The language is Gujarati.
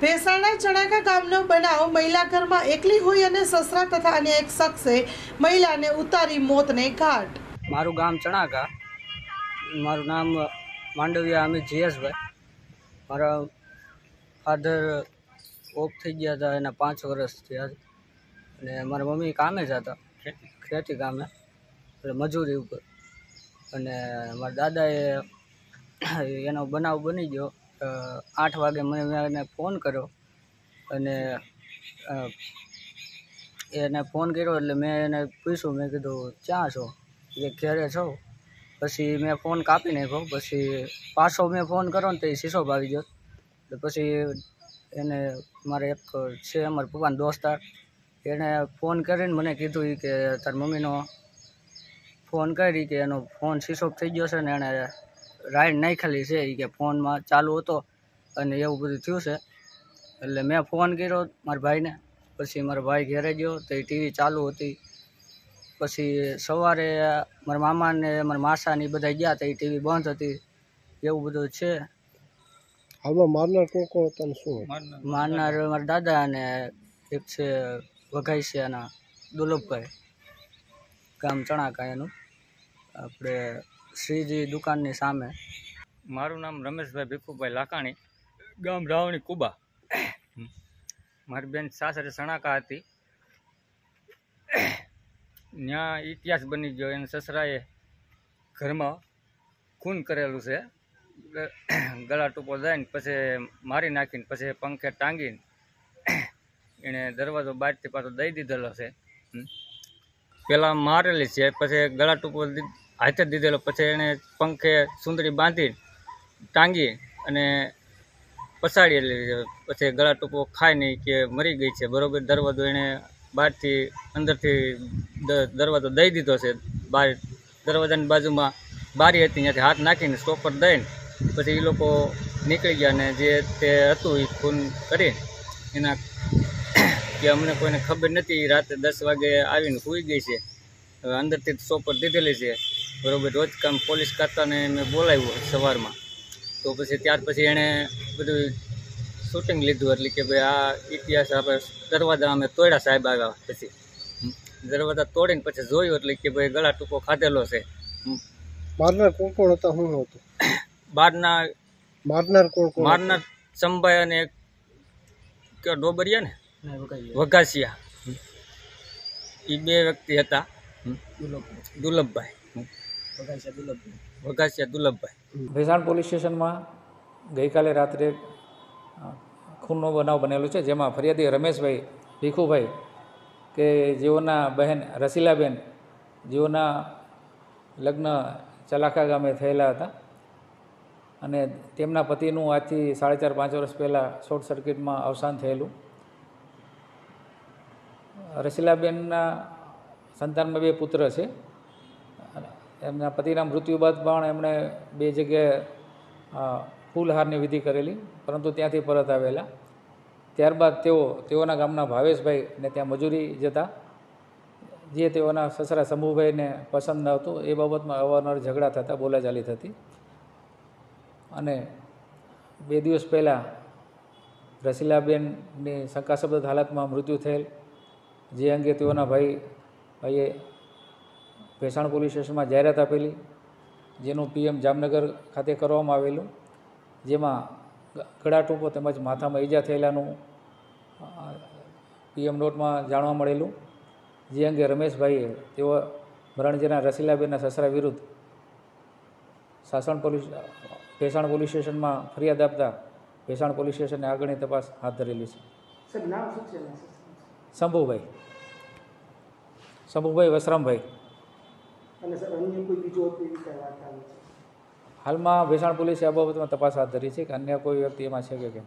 ભેસાણા ચણાકા ગામનો બનાવ મહિલા ઘરમાં એકલી હોય અને સસરા તથા અન્ય એક શખ્સે મહિલાને ઉતારી મોતને ઘાટ મારું ગામ ચણાકા મારું નામ માંડવિયા અમિત જીએસભાઈ મારા ફાધર ઓફ થઈ ગયા હતા એના પાંચ વર્ષ થયા અને મારા મમ્મી કામે જ હતા ખેતી કામે એટલે મજૂરી ઉપર અને મારા દાદાએ એનો બનાવ બની ગયો આઠ વાગે મેં એને ફોન કર્યો અને એને ફોન કર્યો એટલે મેં એને પૂછ્યું મેં કીધું ક્યાં છો એ ઘેરે છો પછી મેં ફોન કાપી નાખ્યો પછી પાછો મેં ફોન કર્યો ને તો એ શીશો ભાવી ગયો એટલે પછી એને મારે એક છે અમારા પપ્પાના દોસ્તાર એણે ફોન કરીને મને કીધું કે તાર મમ્મીનો ફોન કરી કે એનો ફોન સ્વિચ થઈ ગયો છે ને એણે રાઈડ નાખેલી છે એ કે ફોનમાં ચાલુ હતો અને એવું બધું થયું છે એટલે મેં ફોન કર્યો મારા ભાઈને પછી મારા ભાઈ ઘેરે ગયો તો એ ટીવી ચાલુ હતી પછી સવારે મારા મામાને મારા માસાને એ બધા ગયા તો એ ટીવી બંધ હતી એવું બધું છે હવા મારનાર કોણ કોણ હતા શું મારનાર મારા દાદા અને એક છે વઘાઈ છે એના દુલભભાઈ ગામ ચણાકા એનું આપણે શ્રીજી દુકાનની સામે મારું નામ રમેશભાઈ ભીખુભાઈ લાકાણી ગામ રાવણી કુબા મારી બેન સાસરે સણાકા હતી ત્યાં ઇતિહાસ બની ગયો એને સસરાએ ઘરમાં ખૂન કરેલું છે ગળા ટૂંકો દઈને પછી મારી નાખીને પછી પંખે ટાંગીને એણે દરવાજો બહારથી પાછો દઈ દીધેલો છે પહેલાં મારેલી છે પછી ગળા ટૂંકો હાથે જ દીધેલો પછી એણે પંખે સુંદરી બાંધી ટાંગી અને પસાડી એટલે પછી ગળા ટૂંકો ખાય નહીં કે મરી ગઈ છે બરાબર દરવાજો એણે બહારથી અંદરથી દરવાજો દઈ દીધો છે બહાર દરવાજાની બાજુમાં બારી હતી ત્યાંથી હાથ નાખીને સ્ટોપર દઈને પછી એ લોકો નીકળી ગયા અને જે તે હતું એ ફોન કરી એના કે અમને કોઈને ખબર નથી રાતે દસ વાગે આવીને સુઈ ગઈ છે હવે અંદરથી સોપર દીધેલી છે બરાબર રોજ કામ પોલીસ કાકાને મેં બોલાવ્યું સવારમાં તો પછી ત્યાર પછી એણે બધું શૂટિંગ લીધું એટલે કે ભાઈ આ ઇતિહાસ આપણે દરવાજા અમે તોડ્યા સાહેબ આવ્યા પછી દરવાજા તોડીને પછી જોયું એટલે કે ભાઈ ગળા ટૂંકો ખાધેલો છે મારનાર કોણ કોણ હતા હું હતું બહારના મારનાર કોણ કોણ મારનાર સંભાઈ અને એક કે ડોબરિયા ને વઘાસિયા એ બે વ્યક્તિ હતા દુર્લભભાઈ વઘાસિયા દુર્લભભાઈ વઘાસિયા દુર્લભભાઈ ભેસાણ પોલીસ સ્ટેશનમાં ગઈકાલે રાત્રે ખૂનનો બનાવ બનેલો છે જેમાં ફરિયાદી રમેશભાઈ ભીખુભાઈ કે જેઓના બહેન રસીલાબેન જેઓના લગ્ન ચલાખા ગામે થયેલા હતા અને તેમના પતિનું આજથી સાડા ચાર પાંચ વર્ષ પહેલાં શોર્ટ સર્કિટમાં અવસાન થયેલું રસીલાબેનના સંતાનમાં બે પુત્ર છે એમના પતિના મૃત્યુ બાદ પણ એમણે બે જગ્યાએ ફૂલહારની વિધિ કરેલી પરંતુ ત્યાંથી પરત આવેલા ત્યારબાદ તેઓ તેઓના ગામના ભાવેશભાઈ ને ત્યાં મજૂરી જતા જે તેઓના સસરા શંભુભાઈને પસંદ ન હતું એ બાબતમાં અવારનવાર ઝઘડા થતા બોલાચાલી થતી અને બે દિવસ પહેલાં રસીલાબેનની શંકાસ્પદ હાલતમાં મૃત્યુ થયેલ જે અંગે તેઓના ભાઈ ભાઈએ ભેસાણ પોલીસ સ્ટેશનમાં જાહેરાત આપેલી જેનું પીએમ જામનગર ખાતે કરવામાં આવેલું જેમાં ગળા ગળાટૂંકો તેમજ માથામાં ઈજા થયેલાનું પીએમ નોટમાં જાણવા મળેલું જે અંગે રમેશભાઈએ તેઓ ભરણજીના રસીલાબેનના સસરા વિરુદ્ધ સાસણ પોલીસ ભેસાણ પોલીસ સ્ટેશનમાં ફરિયાદ આપતા ભેસાણ પોલીસ સ્ટેશને આગળની તપાસ હાથ ધરેલી છે શંભુભાઈ શંભુભાઈ વસરામભાઈ અને સર અન્ય કોઈ બીજો એવી કઈ હાલમાં વેસાણ પોલીસે આ બાબતમાં તપાસ હાથ ધરી છે કે અન્ય કોઈ વ્યક્તિ એમાં છે કે કેમ